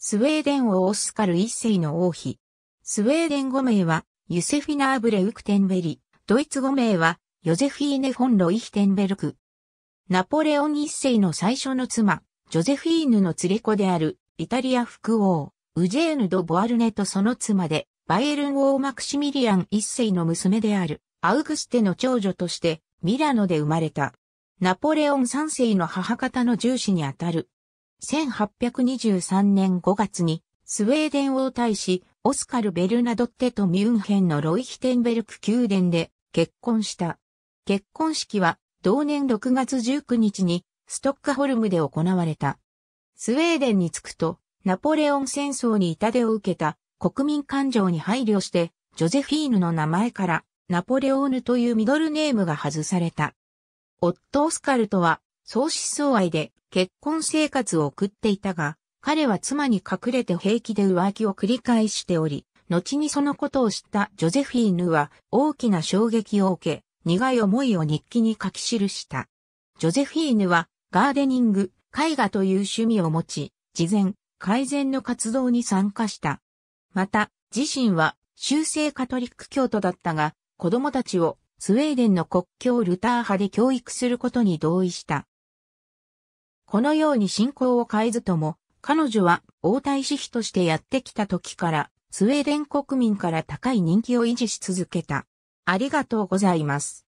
スウェーデン王オスカル一世の王妃。スウェーデン語名は、ユセフィナー・ブレウクテンベリ。ドイツ語名は、ヨゼフィーネ・フォン・ロイヒテンベルク。ナポレオン一世の最初の妻、ジョゼフィーヌの連れ子である、イタリア副王、ウジェーヌ・ド・ボアルネとその妻で、バイエルン王マクシミリアン一世の娘である、アウグステの長女として、ミラノで生まれた。ナポレオン三世の母方の重視にあたる、1823年5月にスウェーデン王太子オスカル・ベルナドッテとミュンヘンのロイヒテンベルク宮殿で結婚した。結婚式は同年6月19日にストックホルムで行われた。スウェーデンに着くとナポレオン戦争に痛手を受けた国民感情に配慮してジョゼフィーヌの名前からナポレオーヌというミドルネームが外された。夫オスカルとは相思相愛で結婚生活を送っていたが、彼は妻に隠れて平気で浮気を繰り返しており、後にそのことを知ったジョゼフィーヌは大きな衝撃を受け、苦い思いを日記に書き記した。ジョゼフィーヌはガーデニング、絵画という趣味を持ち、事前、改善の活動に参加した。また、自身は修正カトリック教徒だったが、子供たちをスウェーデンの国境ルター派で教育することに同意した。このように信仰を変えずとも、彼女は王太子妃としてやってきた時から、スウェーデン国民から高い人気を維持し続けた。ありがとうございます。